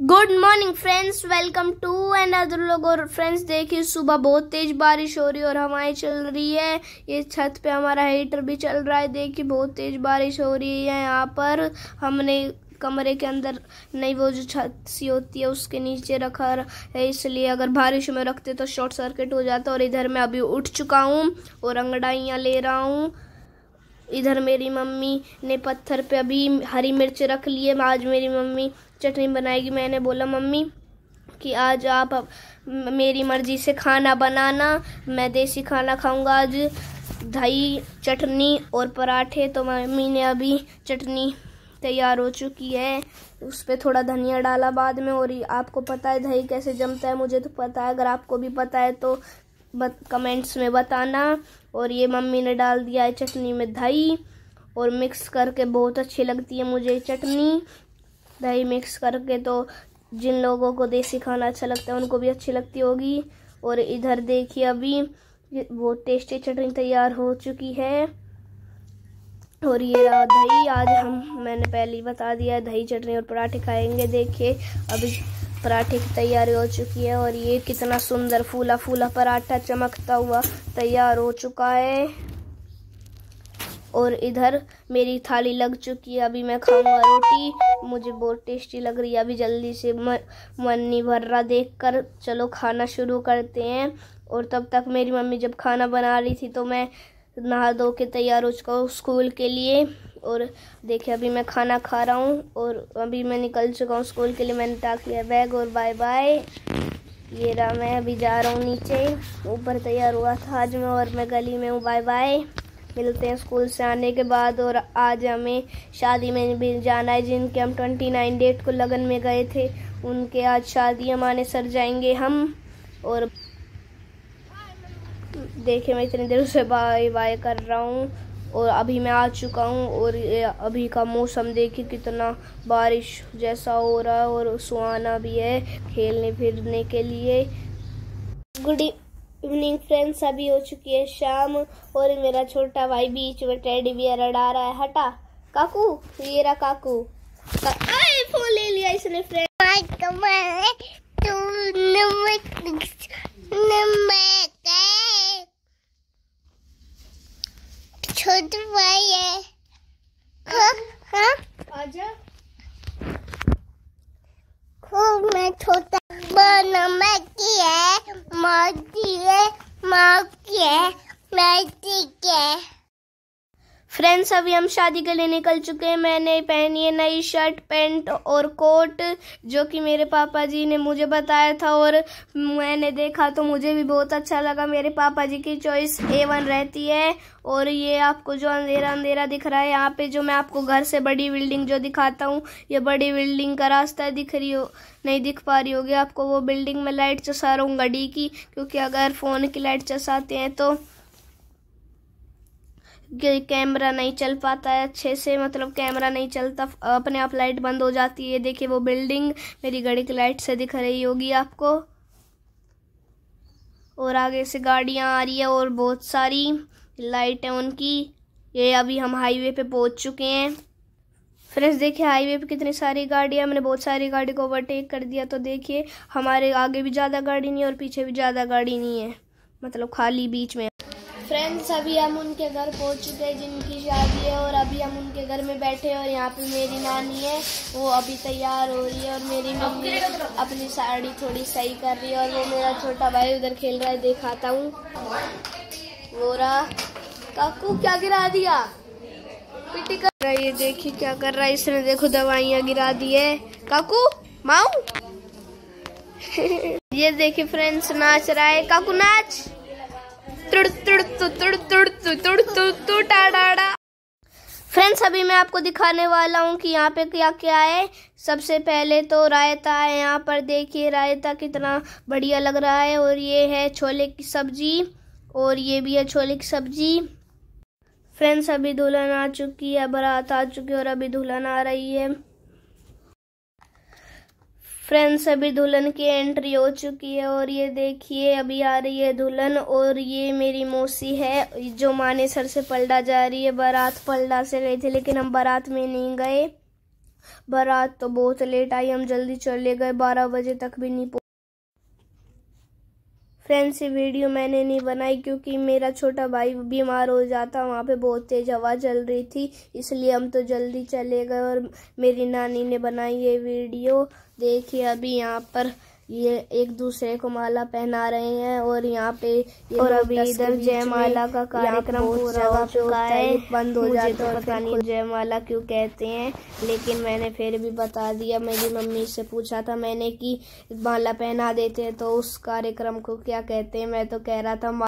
Good morning friends welcome to and other लोग और friends देखिए सुबह बहुत तेज बारिश हो रही है और हवाएं चल रही है ये छत पे हमारा हीटर भी चल रहा है देखिए बहुत तेज बारिश हो रही है यहाँ पर हमने कमरे के अंदर नहीं वो जो छत सी होती है उसके नीचे रखा है इसलिए अगर बारिश में रखते तो शॉर्ट सर्किट हो जाता और इधर मैं अभी उठ चुका हूँ और अंगड़ाइयाँ ले रहा हूँ इधर मेरी मम्मी ने पत्थर पे अभी हरी मिर्च रख ली है आज मेरी मम्मी चटनी बनाएगी मैंने बोला मम्मी कि आज आप मेरी मर्ज़ी से खाना बनाना मैं देसी खाना खाऊंगा आज दही चटनी और पराठे तो मम्मी ने अभी चटनी तैयार हो चुकी है उस पर थोड़ा धनिया डाला बाद में और आपको पता है दही कैसे जमता है मुझे तो पता है अगर आपको भी पता है तो बत, कमेंट्स में बताना और ये मम्मी ने डाल दिया है चटनी में दही और मिक्स करके बहुत अच्छी लगती है मुझे चटनी दही मिक्स करके तो जिन लोगों को देसी खाना अच्छा लगता है उनको भी अच्छी लगती होगी और इधर देखिए अभी वो टेस्टी चटनी तैयार हो चुकी है और ये रहा दही आज हम मैंने पहले ही बता दिया दही चटनी और पराठे खाएंगे देखिए अभी पराठे की तैयारी हो चुकी है और ये कितना सुंदर फूला फूला पराठा चमकता हुआ तैयार हो चुका है और इधर मेरी थाली लग चुकी है अभी मैं खाऊंगा रोटी मुझे बहुत टेस्टी लग रही है अभी जल्दी से मन नहीं भर रहा देख कर चलो खाना शुरू करते हैं और तब तक मेरी मम्मी जब खाना बना रही थी तो मैं नहा धो के तैयार हो चुका हूँ स्कूल के लिए और देखिए अभी मैं खाना खा रहा हूँ और अभी मैं निकल चुका हूँ स्कूल के लिए मैंने टाक लिया बैग और बाय बाय ये रहा मैं अभी जा रहा हूँ नीचे ऊपर तैयार हुआ था आज मैं और मैं गली में हूँ बाय बाय मिलते हैं स्कूल से आने के बाद और आज हमें शादी में भी जाना है जिनके हम ट्वेंटी नाइन डेट को लगन में गए थे उनके आज शादी हमारे सर जाएंगे हम और देखिए मैं इतनी देर से बाय बाय कर रहा हूँ और अभी मैं आ चुका हूँ और अभी का मौसम देखिए कितना बारिश जैसा हो रहा है और सुहाना भी है खेलने फिरने के लिए गुड इवनिंग फ्रेंड्स अभी हो चुकी है शाम और मेरा छोटा भाई बीच में टेडी बियर अड़ा रहा है हटा काकू ये रहा काकू का... आए Mom, dear, mom, yeah, mom, dear. Friends अभी हम शादी के लिए निकल चुके हैं मैंने पहनी है नई शर्ट पैंट और कोट जो कि मेरे पापा जी ने मुझे बताया था और मैंने देखा तो मुझे भी बहुत अच्छा लगा मेरे पापा जी की चॉइस ए वन रहती है और ये आपको जो अंधेरा अंधेरा दिख रहा है यहाँ पे जो मैं आपको घर से बड़ी बिल्डिंग जो दिखाता हूँ ये बड़ी बिल्डिंग का रास्ता दिख रही हो नहीं दिख पा रही होगी आपको वो बिल्डिंग में लाइट चसा रहा हूँ गड़ी की क्योंकि अगर फ़ोन की लाइट चसाते हैं तो कैमरा नहीं चल पाता है अच्छे से मतलब कैमरा नहीं चलता अपने आप लाइट बंद हो जाती है देखिए वो बिल्डिंग मेरी गाड़ी की लाइट से दिख रही होगी आपको और आगे से गाड़ियाँ आ रही है और बहुत सारी लाइट है उनकी ये अभी हम हाईवे पे पहुंच चुके हैं फ्रेंड्स देखिए हाईवे पे कितनी सारी है हमने बहुत सारी गाड़ी को ओवरटेक कर दिया तो देखिए हमारे आगे भी ज़्यादा गाड़ी नहीं है और पीछे भी ज़्यादा गाड़ी नहीं है मतलब खाली बीच में फ्रेंड्स अभी हम उनके घर पहुंच चुके हैं जिनकी शादी है और अभी हम उनके घर में बैठे और यहाँ पे मेरी नानी है वो अभी तैयार हो रही है और मेरी मम्मी अपनी साड़ी थोड़ी सही कर रही है और वो मेरा छोटा भाई उधर खेल रहा है दिखाता हूँ वो रहा काकू क्या गिरा दिया पिटी कर रहा है ये देखिए क्या कर रहा है इसने देखो दवाइयाँ गिरा दी है काकू माऊ ये देखिए फ्रेंड्स नाच रहा है काकू नाच फ्रेंड्स अभी मैं आपको दिखाने वाला हूँ कि यहाँ पे क्या क्या है सबसे पहले तो रायता है यहाँ पर देखिए रायता कितना बढ़िया लग रहा है और ये है छोले की सब्जी और ये भी है छोले की सब्जी फ्रेंड्स अभी दुल्हन आ चुकी है बारात आ चुकी है और अभी दुल्हन आ रही है फ्रेंड्स अभी दुल्हन की एंट्री हो चुकी है और ये देखिए अभी आ रही है दुल्हन और ये मेरी मौसी है जो मानेसर से पलडा जा रही है बारात पलडा से गई थी लेकिन हम बारात में नहीं गए बारात तो बहुत लेट आई हम जल्दी चले गए बारह बजे तक भी नहीं फ्रेंड्स ये वीडियो मैंने नहीं बनाई क्योंकि मेरा छोटा भाई बीमार हो जाता वहाँ पे बहुत तेज़ हवा चल रही थी इसलिए हम तो जल्दी चले गए और मेरी नानी ने बनाई ये वीडियो देखिए अभी यहाँ पर ये एक दूसरे को माला पहना रहे हैं और यहाँ पे ये और अभी इधर जयमाला का कार्यक्रम पूरा हो चुका है बंद हो जाता तो है पता जयमाला क्यों कहते हैं लेकिन मैंने फिर भी बता दिया मेरी मम्मी से पूछा था मैंने कि माला पहना देते हैं तो उस कार्यक्रम को क्या कहते हैं मैं तो कह रहा था